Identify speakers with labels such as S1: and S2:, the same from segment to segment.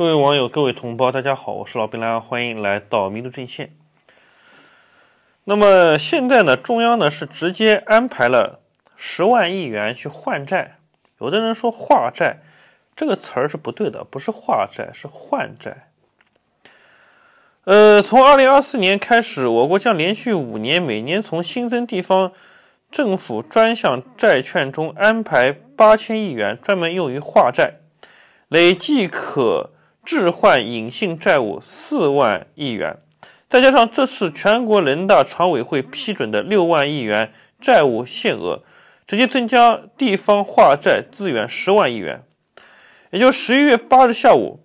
S1: 各位网友，各位同胞，大家好，我是老白啊，欢迎来到民族阵线。那么现在呢，中央呢是直接安排了十万亿元去换债。有的人说“化债”这个词儿是不对的，不是化债，是换债。呃，从二零二四年开始，我国将连续五年，每年从新增地方政府专项债券中安排八千亿元，专门用于化债，累计可。置换隐性债务四万亿元，再加上这次全国人大常委会批准的六万亿元债务限额，直接增加地方化债资源十万亿元。也就十一月八日下午，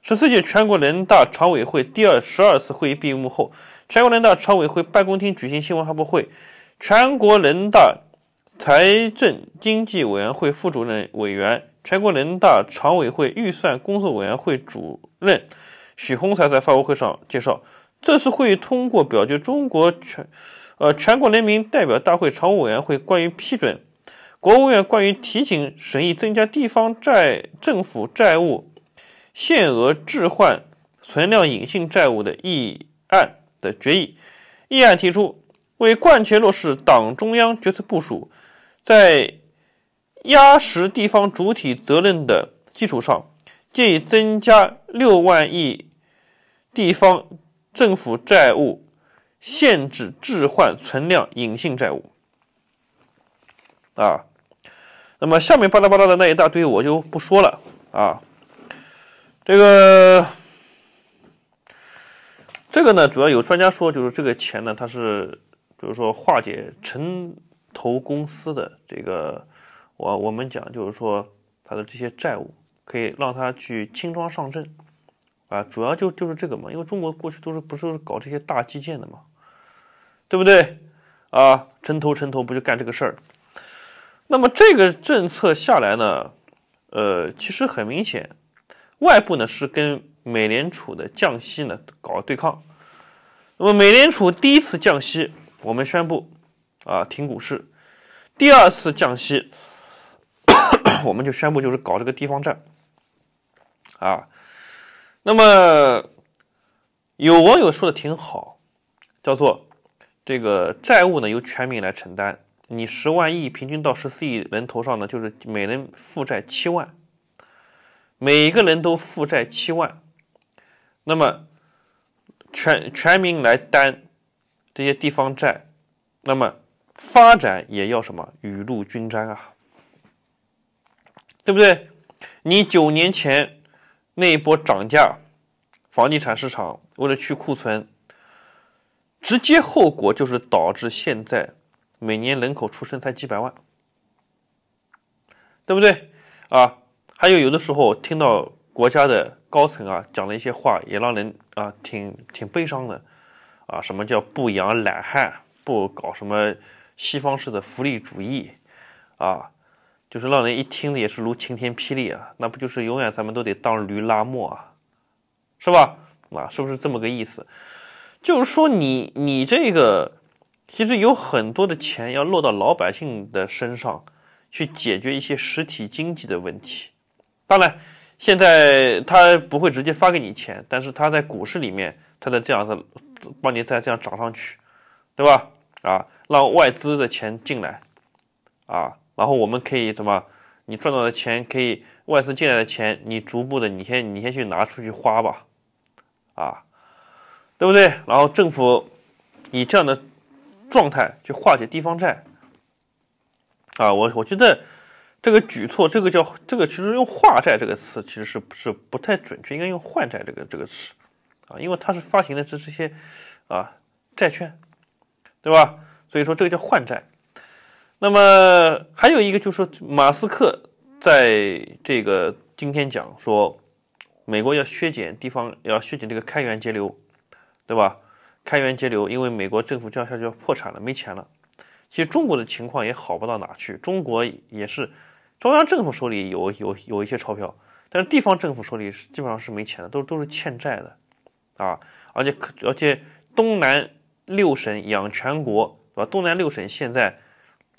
S1: 十四届全国人大常委会第二十二次会议闭幕后，全国人大常委会办公厅举行新闻发布会，全国人大财政经济委员会副主任委员。全国人大常委会预算工作委员会主任许宏才在发布会上介绍，这次会议通过表决《中国全呃全国人民代表大会常务委员会关于批准国务院关于提请审议增加地方债政府债务限额置换存量隐性债务的议案的决议》。议案提出，为贯彻落实党中央决策部署，在压实地方主体责任的基础上，建议增加六万亿地方政府债务限制置换存量隐性债务。啊，那么下面巴拉巴拉的那一大堆我就不说了啊。这个，这个呢，主要有专家说，就是这个钱呢，它是比如说化解城投公司的这个。我我们讲就是说，他的这些债务可以让他去轻装上阵，啊，主要就就是这个嘛，因为中国过去都是不是都是搞这些大基建的嘛，对不对？啊，城投城投不就干这个事儿？那么这个政策下来呢，呃，其实很明显，外部呢是跟美联储的降息呢搞对抗。那么美联储第一次降息，我们宣布啊停股市；第二次降息。我们就宣布，就是搞这个地方债，啊，那么有网友说的挺好，叫做这个债务呢由全民来承担，你十万亿平均到十四亿人头上呢，就是每人负债七万，每一个人都负债七万，那么全全民来担这些地方债，那么发展也要什么雨露均沾啊。对不对？你九年前那一波涨价，房地产市场为了去库存，直接后果就是导致现在每年人口出生才几百万，对不对？啊，还有有的时候听到国家的高层啊讲了一些话，也让人啊挺挺悲伤的啊。什么叫不养懒汉，不搞什么西方式的福利主义啊？就是让人一听也是如晴天霹雳啊！那不就是永远咱们都得当驴拉磨啊，是吧？啊，是不是这么个意思？就是说你你这个其实有很多的钱要落到老百姓的身上去解决一些实体经济的问题。当然，现在他不会直接发给你钱，但是他在股市里面，他在这样子帮你再这样涨上去，对吧？啊，让外资的钱进来啊。然后我们可以什么？你赚到的钱可以外资进来的钱，你逐步的，你先你先去拿出去花吧，啊，对不对？然后政府以这样的状态去化解地方债，啊，我我觉得这个举措，这个叫这个其实用“化债”这个词其实是不是不太准确，应该用“换债”这个这个词，啊，因为它是发行的这这些啊债券，对吧？所以说这个叫换债。那么还有一个就是说，马斯克在这个今天讲说，美国要削减地方要削减这个开源节流，对吧？开源节流，因为美国政府这样下去要破产了，没钱了。其实中国的情况也好不到哪去，中国也是中央政府手里有有有一些钞票，但是地方政府手里是基本上是没钱的，都都是欠债的，啊，而且而且东南六省养全国，对吧？东南六省现在。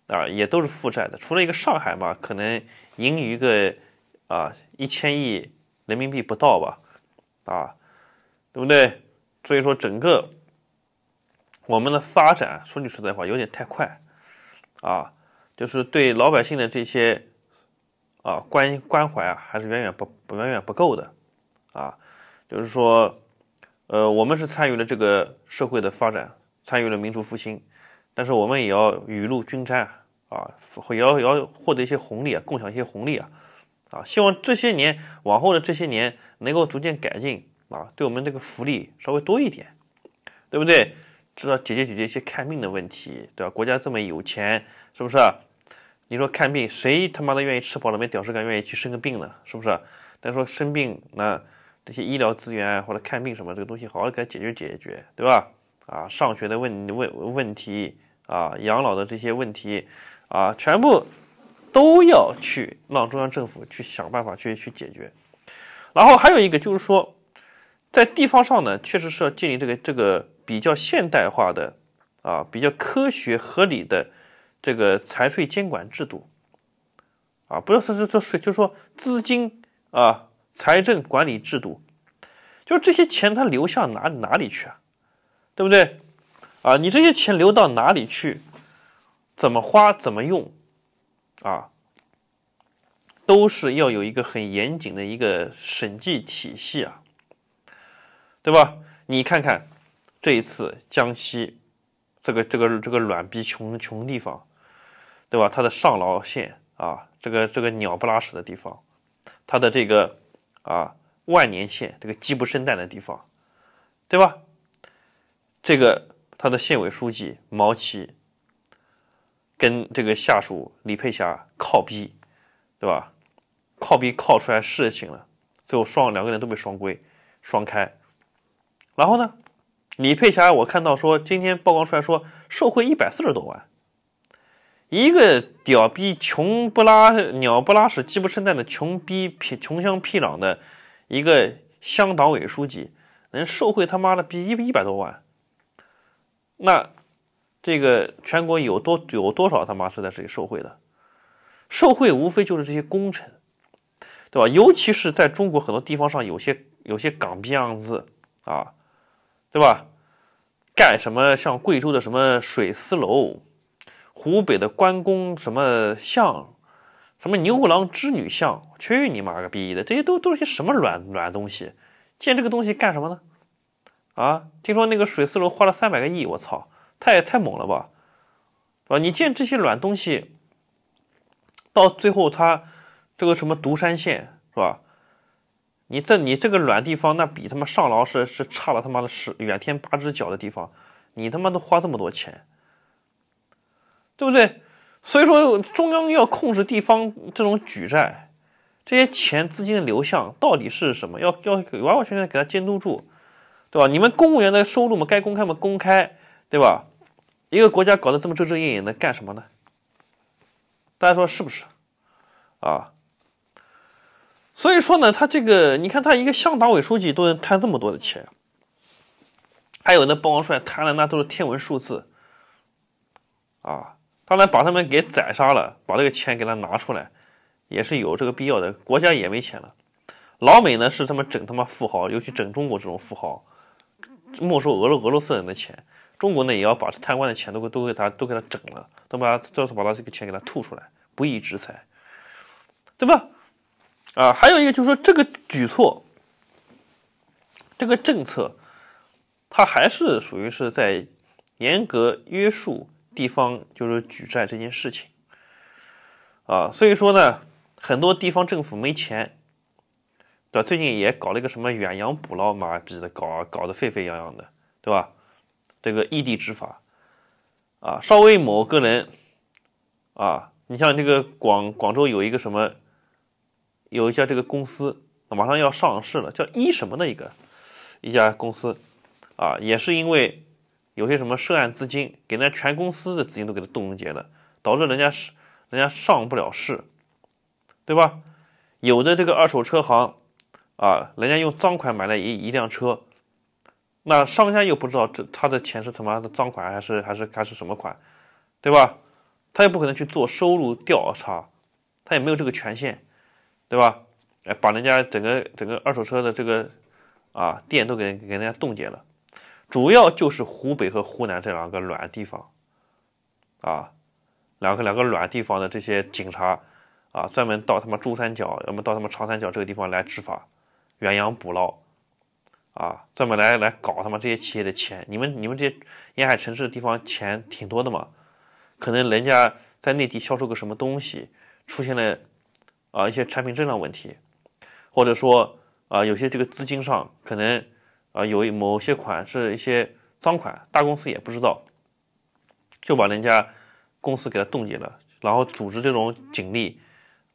S1: 啊，也都是负债的，除了一个上海嘛，可能盈余个啊一千亿人民币不到吧，啊，对不对？所以说整个我们的发展，说句实在话，有点太快啊，就是对老百姓的这些啊关关怀啊，还是远远不远远不够的啊，就是说，呃，我们是参与了这个社会的发展，参与了民族复兴。但是我们也要雨露均沾啊，啊，也要要获得一些红利啊，共享一些红利啊，啊，希望这些年往后的这些年能够逐渐改进啊，对我们这个福利稍微多一点，对不对？知道解决解决一些看病的问题，对吧？国家这么有钱，是不是？你说看病谁他妈的愿意吃饱了没屌事干愿意去生个病呢？是不是？但说生病那这些医疗资源或者看病什么这个东西，好好给它解决解决，对吧？啊，上学的问问问题。啊，养老的这些问题，啊，全部都要去让中央政府去想办法去去解决。然后还有一个就是说，在地方上呢，确实是要建立这个这个比较现代化的啊，比较科学合理的这个财税监管制度。啊，不是说说说税，就是说资金啊，财政管理制度，就是这些钱它流向哪哪里去啊，对不对？啊，你这些钱流到哪里去？怎么花？怎么用？啊，都是要有一个很严谨的一个审计体系啊，对吧？你看看这一次江西这个这个这个卵逼穷穷地方，对吧？它的上饶县啊，这个这个鸟不拉屎的地方，它的这个啊万年县这个鸡不生蛋的地方，对吧？这个。他的县委书记毛奇跟这个下属李佩霞靠逼，对吧？靠逼靠出来事情了，最后双两个人都被双规、双开。然后呢，李佩霞，我看到说今天曝光出来说受贿一百四十多万，一个屌逼、穷不拉鸟不拉屎、鸡不生蛋的穷逼、穷乡僻壤的一个乡党委书记，能受贿他妈的逼一一百多万？那，这个全国有多有多少他妈是在这里受贿的，受贿无非就是这些功臣，对吧？尤其是在中国很多地方上，有些有些港币样子啊，对吧？盖什么像贵州的什么水司楼，湖北的关公什么像，什么牛郎织女像，去你妈个逼的！这些都都是些什么卵卵东西？建这个东西干什么呢？啊，听说那个水四楼花了三百个亿，我操，太也太猛了吧，啊，你建这些软东西，到最后他这个什么独山县，是吧？你这你这个软地方，那比他妈上饶是是差了他妈的十远天八只脚的地方，你他妈都花这么多钱，对不对？所以说，中央要控制地方这种举债，这些钱资金的流向到底是什么？要要完完全全给他监督住。对吧？你们公务员的收入嘛，该公开嘛公开，对吧？一个国家搞得这么遮遮掩掩的干什么呢？大家说是不是啊？所以说呢，他这个你看，他一个乡党委书记都能贪这么多的钱，还有那包王帅贪的那都是天文数字啊！当然把他们给宰杀了，把这个钱给他拿出来，也是有这个必要的。国家也没钱了，老美呢是他妈整他妈富豪，尤其整中国这种富豪。没收俄罗俄罗斯人的钱，中国呢也要把贪官的钱都给都给他都给他整了，都把他倒是把他这个钱给他吐出来，不义之财，对吧？啊，还有一个就是说这个举措，这个政策，它还是属于是在严格约束地方就是举债这件事情，啊，所以说呢，很多地方政府没钱。对吧？最近也搞了一个什么远洋捕捞嘛，逼的搞搞得沸沸扬扬的，对吧？这个异地执法啊，稍微某个人啊，你像这个广广州有一个什么，有一家这个公司马上要上市了，叫一什么的一个一家公司啊，也是因为有些什么涉案资金，给人家全公司的资金都给他冻结了，导致人家是人家上不了市，对吧？有的这个二手车行。啊，人家用赃款买了一一辆车，那商家又不知道这他的钱是他妈的赃款还是还是还是什么款，对吧？他也不可能去做收入调查，他也没有这个权限，对吧？哎，把人家整个整个二手车的这个啊店都给给人家冻结了，主要就是湖北和湖南这两个软地方，啊，两个两个软地方的这些警察啊，专门到他妈珠三角，要么到他妈长三角这个地方来执法。远洋捕捞，啊，专门来来搞他妈这些企业的钱。你们你们这些沿海城市的地方钱挺多的嘛，可能人家在内地销售个什么东西，出现了啊一些产品质量问题，或者说啊有些这个资金上可能啊有某些款是一些赃款，大公司也不知道，就把人家公司给他冻结了，然后组织这种警力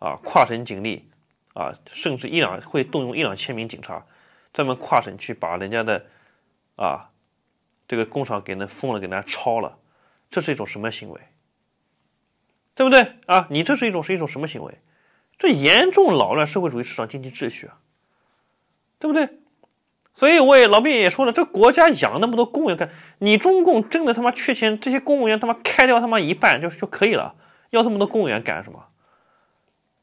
S1: 啊跨省警力。啊，甚至一两会动用一两千名警察，专门跨省去把人家的，啊，这个工厂给那封了，给人家抄了，这是一种什么行为？对不对？啊，你这是一种是一种什么行为？这严重扰乱社会主义市场经济秩序啊，对不对？所以我也老毕也说了，这国家养那么多公务员，干，你中共真的他妈缺钱，这些公务员他妈开掉他妈一半就就可以了，要这么多公务员干什么？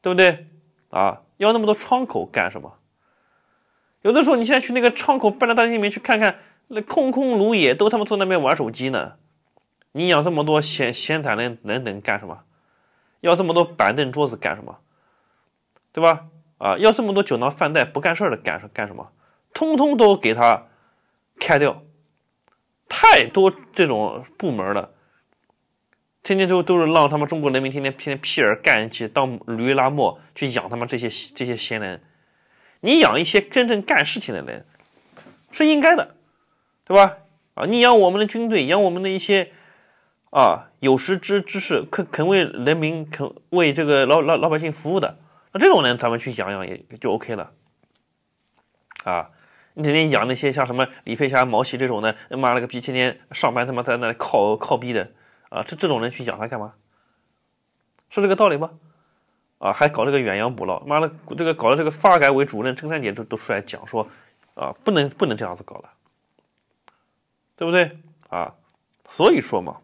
S1: 对不对？啊，要那么多窗口干什么？有的时候你现在去那个窗口办张大里面去看看，那空空如也，都他妈坐那边玩手机呢。你养这么多闲闲杂人，能等干什么？要这么多板凳桌子干什么？对吧？啊，要这么多酒囊饭袋不干事的干干什么？通通都给他开掉，太多这种部门了。天天就都是让他们中国人民天天天天屁儿干一些当驴拉磨去养他妈这些这些闲人，你养一些真正干事情的人是应该的，对吧？啊，你养我们的军队，养我们的一些啊有识之之士，肯肯为人民肯为这个老老老百姓服务的，那这种人咱们去养养也就 OK 了。啊，你天天养那些像什么李飞霞、毛奇这种的，妈了个逼，天天上班他妈在那里靠靠逼的。啊，这这种人去养他干嘛？是这个道理吗？啊，还搞这个远洋捕捞，妈的，这个搞的这个发改委主任郑三姐都都出来讲说，啊，不能不能这样子搞了，对不对？啊，所以说嘛，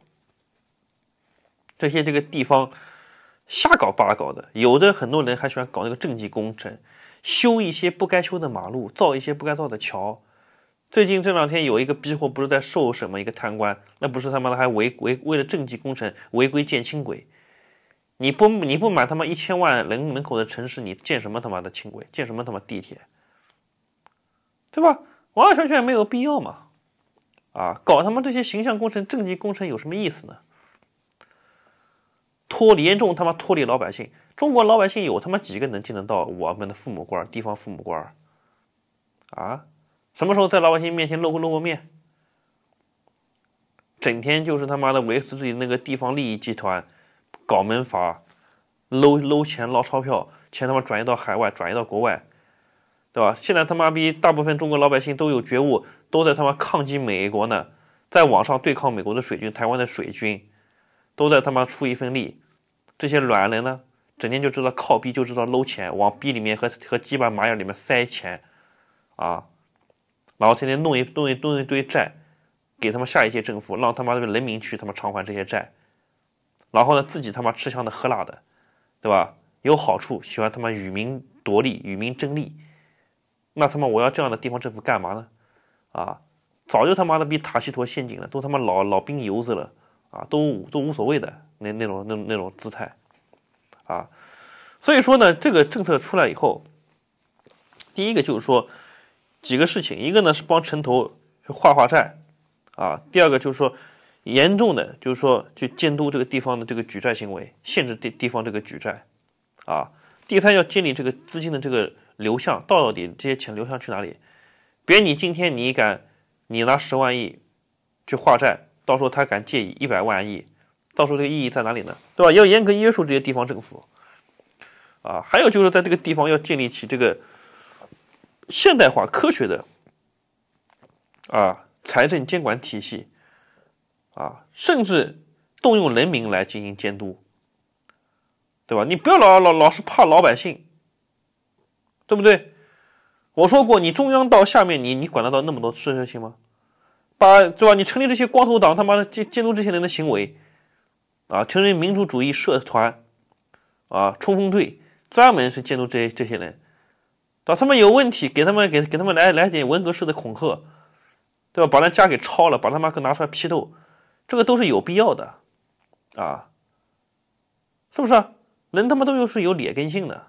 S1: 这些这个地方瞎搞八搞的，有的很多人还喜欢搞那个政绩工程，修一些不该修的马路，造一些不该造的桥。最近这两天有一个逼货，不是在受审吗？一个贪官，那不是他妈的还违违为了政绩工程违规建轻轨？你不你不买他妈一千万人人口的城市，你建什么他妈的轻轨？建什么他妈地铁？对吧？完完全全没有必要嘛！啊，搞他妈这些形象工程、政绩工程有什么意思呢？脱离严重他妈脱离老百姓，中国老百姓有他妈几个能见得到我们的父母官、地方父母官？啊？什么时候在老百姓面前露过露过面？整天就是他妈的维持自己那个地方利益集团，搞门阀，搂搂钱捞钞票，钱他妈转移到海外，转移到国外，对吧？现在他妈逼大部分中国老百姓都有觉悟，都在他妈抗击美国呢，在网上对抗美国的水军，台湾的水军，都在他妈出一份力。这些卵人呢，整天就知道靠逼，就知道搂钱，往逼里面和和鸡巴马眼里面塞钱，啊！然后天天弄一弄一弄一堆债，给他们下一届政府，让他们妈的人民去他们偿还这些债，然后呢自己他妈吃香的喝辣的，对吧？有好处喜欢他妈与民夺利与民争利，那他妈我要这样的地方政府干嘛呢？啊，早就他妈的逼塔西陀陷阱了，都他妈老老兵油子了啊，都都无所谓的那那种那那种姿态，啊，所以说呢这个政策出来以后，第一个就是说。几个事情，一个呢是帮城投去划划债，啊，第二个就是说，严重的就是说去监督这个地方的这个举债行为，限制地地方这个举债，啊，第三要建立这个资金的这个流向，到底这些钱流向去哪里？别你今天你敢，你拿十万亿去划债，到时候他敢借一百万亿，到时候这个意义在哪里呢？对吧？要严格约束这些地方政府，啊，还有就是在这个地方要建立起这个。现代化、科学的啊财政监管体系啊，甚至动用人民来进行监督，对吧？你不要老老老是怕老百姓，对不对？我说过，你中央到下面，你你管得到那么多事情吗？把对吧？你成立这些光头党，他妈的监监督这些人的行为啊，成立民主主义社团啊，冲锋队，专门是监督这些这些人。找他们有问题，给他们给给他们来来点文革式的恐吓，对吧？把那家给抄了，把他妈给拿出来批斗，这个都是有必要的，啊，是不是？人他妈都是有劣根性的，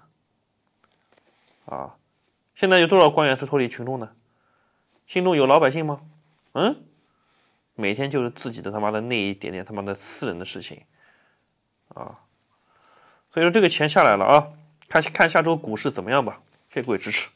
S1: 啊，现在有多少官员是脱离群众的？心中有老百姓吗？嗯，每天就是自己的他妈的那一点点他妈的私人的事情，啊，所以说这个钱下来了啊，看看下周股市怎么样吧。各位支持。